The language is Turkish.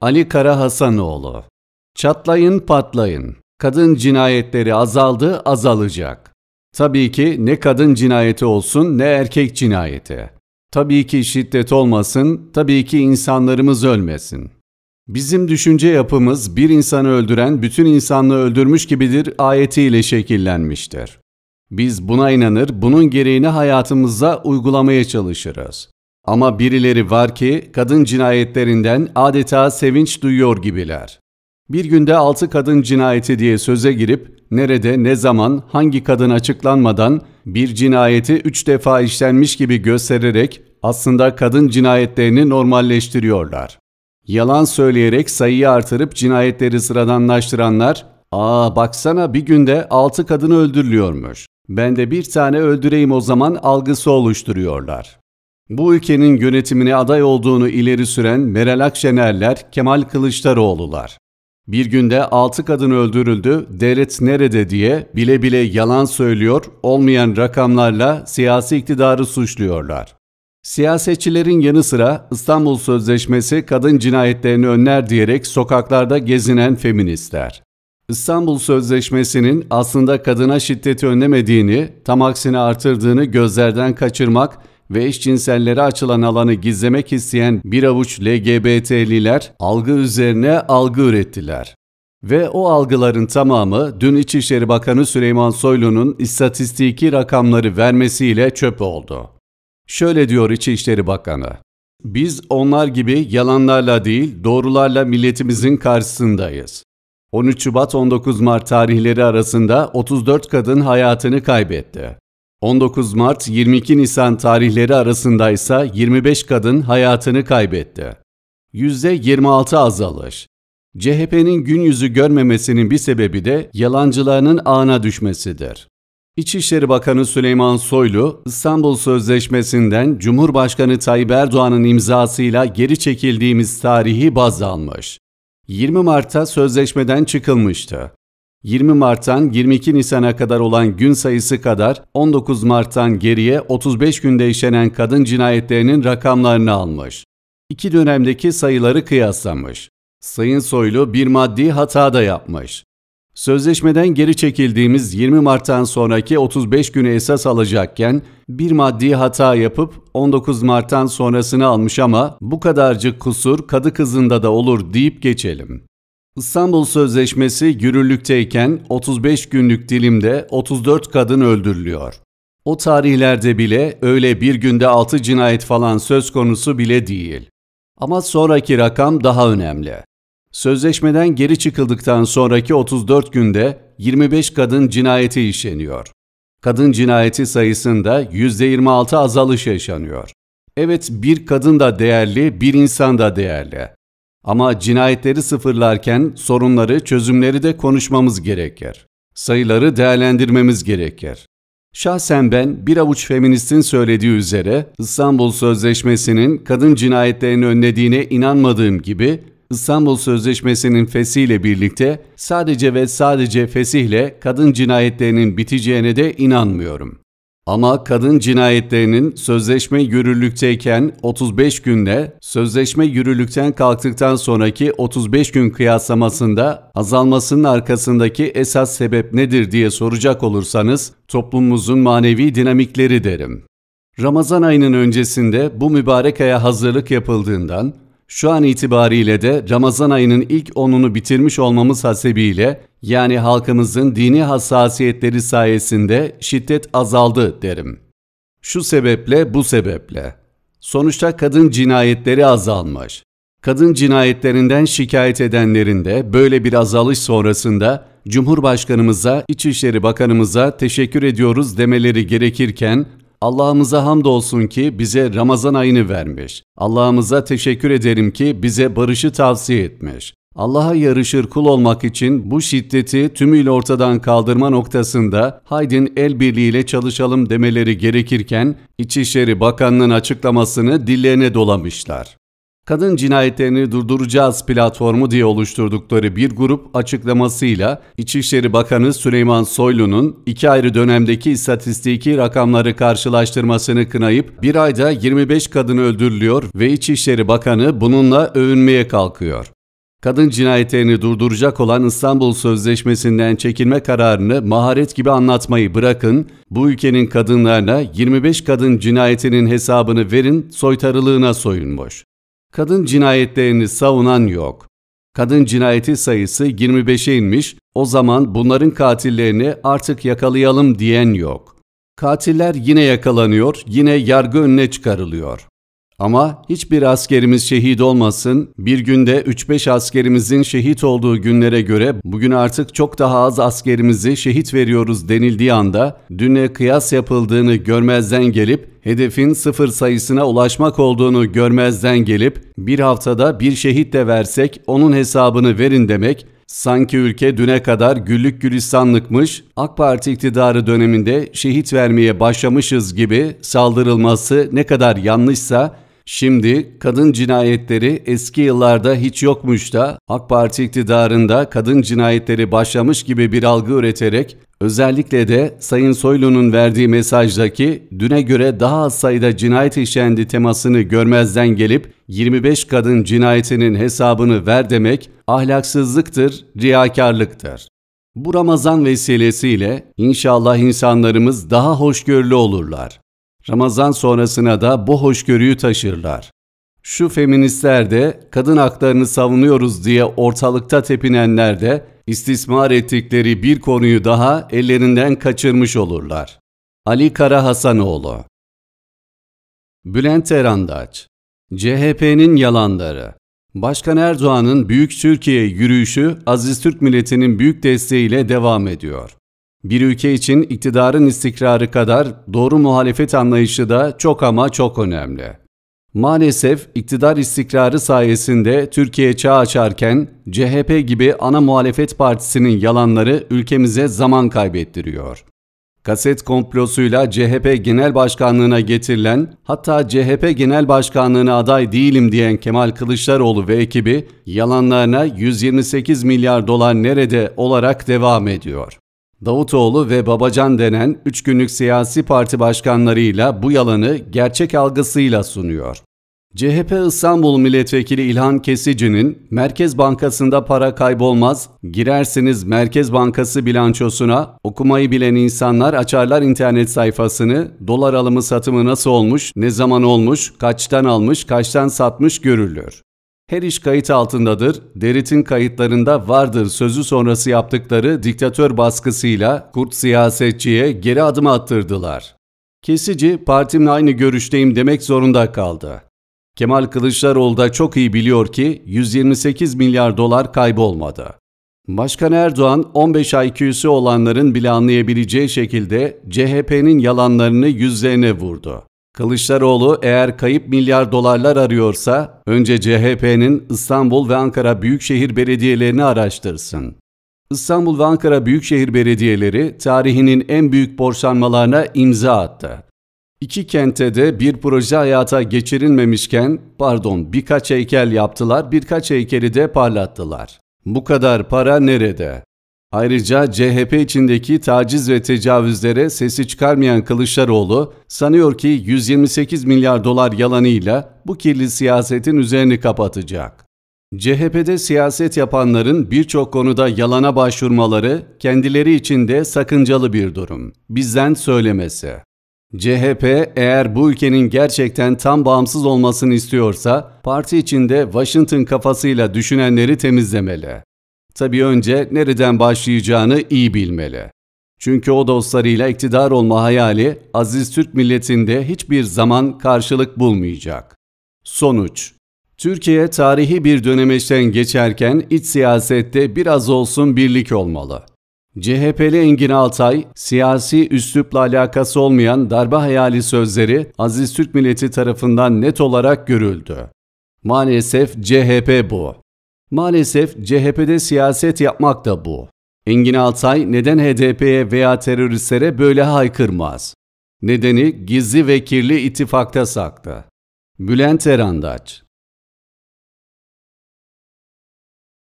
Ali Kara Hasanoğlu Çatlayın patlayın. Kadın cinayetleri azaldı, azalacak. Tabii ki ne kadın cinayeti olsun ne erkek cinayeti. Tabii ki şiddet olmasın, tabii ki insanlarımız ölmesin. Bizim düşünce yapımız bir insanı öldüren bütün insanlığı öldürmüş gibidir ayetiyle şekillenmiştir. Biz buna inanır, bunun gereğini hayatımıza uygulamaya çalışırız. Ama birileri var ki kadın cinayetlerinden adeta sevinç duyuyor gibiler. Bir günde altı kadın cinayeti diye söze girip nerede, ne zaman, hangi kadın açıklanmadan bir cinayeti üç defa işlenmiş gibi göstererek aslında kadın cinayetlerini normalleştiriyorlar. Yalan söyleyerek sayıyı artırıp cinayetleri sıradanlaştıranlar, ''Aa baksana bir günde altı kadın öldürülüyormuş. Ben de bir tane öldüreyim o zaman algısı oluşturuyorlar. Bu ülkenin yönetimine aday olduğunu ileri süren Meral Akşenerler, Kemal Kılıçdaroğlu'lar. Bir günde 6 kadın öldürüldü, devlet nerede diye bile bile yalan söylüyor, olmayan rakamlarla siyasi iktidarı suçluyorlar. Siyasetçilerin yanı sıra İstanbul Sözleşmesi kadın cinayetlerini önler diyerek sokaklarda gezinen feministler. İstanbul Sözleşmesi'nin aslında kadına şiddeti önlemediğini, tam aksine artırdığını gözlerden kaçırmak ve eşcinsellere açılan alanı gizlemek isteyen bir avuç LGBT'liler algı üzerine algı ürettiler. Ve o algıların tamamı dün İçişleri Bakanı Süleyman Soylu'nun istatistiki rakamları vermesiyle çöp oldu. Şöyle diyor İçişleri Bakanı. Biz onlar gibi yalanlarla değil doğrularla milletimizin karşısındayız. 13 Şubat 19 Mart tarihleri arasında 34 kadın hayatını kaybetti. 19 Mart 22 Nisan tarihleri arasında ise 25 kadın hayatını kaybetti. %26 azalış. CHP'nin gün yüzü görmemesinin bir sebebi de yalancılarının ağına düşmesidir. İçişleri Bakanı Süleyman Soylu, İstanbul Sözleşmesi'nden Cumhurbaşkanı Tayyip Erdoğan'ın imzasıyla geri çekildiğimiz tarihi baz almış. 20 Mart'ta sözleşmeden çıkılmıştı. 20 Mart'tan 22 Nisan'a kadar olan gün sayısı kadar 19 Mart'tan geriye 35 günde işlenen kadın cinayetlerinin rakamlarını almış. İki dönemdeki sayıları kıyaslamış. Sayın Soylu bir maddi hata da yapmış. Sözleşmeden geri çekildiğimiz 20 Mart'tan sonraki 35 günü esas alacakken bir maddi hata yapıp 19 Mart'tan sonrasını almış ama bu kadarcık kusur kadı kızında da olur deyip geçelim. İstanbul Sözleşmesi yürürlükteyken 35 günlük dilimde 34 kadın öldürülüyor. O tarihlerde bile öyle bir günde 6 cinayet falan söz konusu bile değil. Ama sonraki rakam daha önemli. Sözleşmeden geri çıkıldıktan sonraki 34 günde 25 kadın cinayeti işleniyor. Kadın cinayeti sayısında %26 azalış yaşanıyor. Evet bir kadın da değerli, bir insan da değerli. Ama cinayetleri sıfırlarken sorunları, çözümleri de konuşmamız gerekir. Sayıları değerlendirmemiz gerekir. Şahsen ben bir avuç feministin söylediği üzere İstanbul Sözleşmesi'nin kadın cinayetlerini önlediğine inanmadığım gibi İstanbul Sözleşmesi'nin fesiyle birlikte sadece ve sadece fesihle kadın cinayetlerinin biteceğine de inanmıyorum. Ama kadın cinayetlerinin sözleşme yürürlükteyken 35 günde, sözleşme yürürlükten kalktıktan sonraki 35 gün kıyaslamasında azalmasının arkasındaki esas sebep nedir diye soracak olursanız toplumumuzun manevi dinamikleri derim. Ramazan ayının öncesinde bu mübarek aya hazırlık yapıldığından şu an itibariyle de Ramazan ayının ilk 10'unu bitirmiş olmamız hasebiyle yani halkımızın dini hassasiyetleri sayesinde şiddet azaldı derim. Şu sebeple bu sebeple. Sonuçta kadın cinayetleri azalmış. Kadın cinayetlerinden şikayet edenlerin de böyle bir azalış sonrasında Cumhurbaşkanımıza, İçişleri Bakanımıza teşekkür ediyoruz demeleri gerekirken Allah'ımıza hamdolsun ki bize Ramazan ayını vermiş. Allah'ımıza teşekkür ederim ki bize barışı tavsiye etmiş. Allah'a yarışır kul olmak için bu şiddeti tümüyle ortadan kaldırma noktasında Haydin el birliğiyle çalışalım demeleri gerekirken İçişleri Bakanlığı'nın açıklamasını dillerine dolamışlar kadın cinayetlerini durduracağız platformu diye oluşturdukları bir grup açıklamasıyla İçişleri Bakanı Süleyman Soylu'nun iki ayrı dönemdeki istatistiki rakamları karşılaştırmasını kınayıp bir ayda 25 kadın öldürülüyor ve İçişleri Bakanı bununla övünmeye kalkıyor. Kadın cinayetlerini durduracak olan İstanbul Sözleşmesi'nden çekilme kararını maharet gibi anlatmayı bırakın, bu ülkenin kadınlarına 25 kadın cinayetinin hesabını verin, soytarılığına soyun boş. Kadın cinayetlerini savunan yok. Kadın cinayeti sayısı 25'e inmiş, o zaman bunların katillerini artık yakalayalım diyen yok. Katiller yine yakalanıyor, yine yargı önüne çıkarılıyor. Ama hiçbir askerimiz şehit olmasın, bir günde 3-5 askerimizin şehit olduğu günlere göre bugün artık çok daha az askerimizi şehit veriyoruz denildiği anda düne kıyas yapıldığını görmezden gelip hedefin sıfır sayısına ulaşmak olduğunu görmezden gelip bir haftada bir şehit de versek onun hesabını verin demek Sanki ülke düne kadar güllük gülistanlıkmış, AK Parti iktidarı döneminde şehit vermeye başlamışız gibi saldırılması ne kadar yanlışsa Şimdi kadın cinayetleri eski yıllarda hiç yokmuş da AK Parti iktidarında kadın cinayetleri başlamış gibi bir algı üreterek özellikle de Sayın Soylu'nun verdiği mesajdaki düne göre daha az sayıda cinayet işlendi temasını görmezden gelip 25 kadın cinayetinin hesabını ver demek ahlaksızlıktır, riyakarlıktır. Bu Ramazan vesilesiyle inşallah insanlarımız daha hoşgörülü olurlar. Ramazan sonrasına da bu hoşgörüyü taşırlar. Şu feministler de kadın haklarını savunuyoruz diye ortalıkta tepinenler de istismar ettikleri bir konuyu daha ellerinden kaçırmış olurlar. Ali Kara Hasanoğlu Bülent Erandaç CHP'nin yalanları Başkan Erdoğan'ın Büyük Türkiye yürüyüşü Aziz Türk milletinin büyük desteğiyle devam ediyor. Bir ülke için iktidarın istikrarı kadar doğru muhalefet anlayışı da çok ama çok önemli. Maalesef iktidar istikrarı sayesinde Türkiye çağ açarken CHP gibi ana muhalefet partisinin yalanları ülkemize zaman kaybettiriyor. Kaset komplosuyla CHP Genel Başkanlığına getirilen, hatta CHP Genel Başkanlığına aday değilim diyen Kemal Kılıçdaroğlu ve ekibi yalanlarına 128 milyar dolar nerede olarak devam ediyor. Davutoğlu ve Babacan denen üç günlük siyasi parti başkanlarıyla bu yalanı gerçek algısıyla sunuyor. CHP İstanbul Milletvekili İlhan Kesici'nin Merkez Bankası'nda para kaybolmaz, girersiniz Merkez Bankası bilançosuna, okumayı bilen insanlar açarlar internet sayfasını, dolar alımı satımı nasıl olmuş, ne zaman olmuş, kaçtan almış, kaçtan satmış görülür. Her iş kayıt altındadır, Derit'in kayıtlarında vardır sözü sonrası yaptıkları diktatör baskısıyla kurt siyasetçiye geri adım attırdılar. Kesici, partimle aynı görüşteyim demek zorunda kaldı. Kemal Kılıçdaroğlu da çok iyi biliyor ki 128 milyar dolar kaybolmadı. Başkan Erdoğan 15 IQ'su olanların bile anlayabileceği şekilde CHP'nin yalanlarını yüzlerine vurdu. Kılıçdaroğlu eğer kayıp milyar dolarlar arıyorsa önce CHP'nin İstanbul ve Ankara Büyükşehir Belediyelerini araştırsın. İstanbul ve Ankara Büyükşehir Belediyeleri tarihinin en büyük borçlanmalarına imza attı. İki kente de bir proje hayata geçirilmemişken, pardon birkaç heykel yaptılar, birkaç heykeli de parlattılar. Bu kadar para nerede? Ayrıca CHP içindeki taciz ve tecavüzlere sesi çıkarmayan Kılıçdaroğlu sanıyor ki 128 milyar dolar yalanıyla bu kirli siyasetin üzerini kapatacak. CHP'de siyaset yapanların birçok konuda yalana başvurmaları kendileri için de sakıncalı bir durum. Bizden söylemesi. CHP eğer bu ülkenin gerçekten tam bağımsız olmasını istiyorsa parti içinde Washington kafasıyla düşünenleri temizlemeli. Tabii önce nereden başlayacağını iyi bilmeli. Çünkü o dostlarıyla iktidar olma hayali aziz Türk milletinde hiçbir zaman karşılık bulmayacak. Sonuç Türkiye tarihi bir dönemeçten geçerken iç siyasette biraz olsun birlik olmalı. CHP'li Engin Altay, siyasi üslupla alakası olmayan darbe hayali sözleri Aziz Türk milleti tarafından net olarak görüldü. Maalesef CHP bu. Maalesef CHP'de siyaset yapmak da bu. Engin Altay neden HDP'ye veya teröristlere böyle haykırmaz? Nedeni gizli ve kirli ittifakta saklı. Bülent Erandaç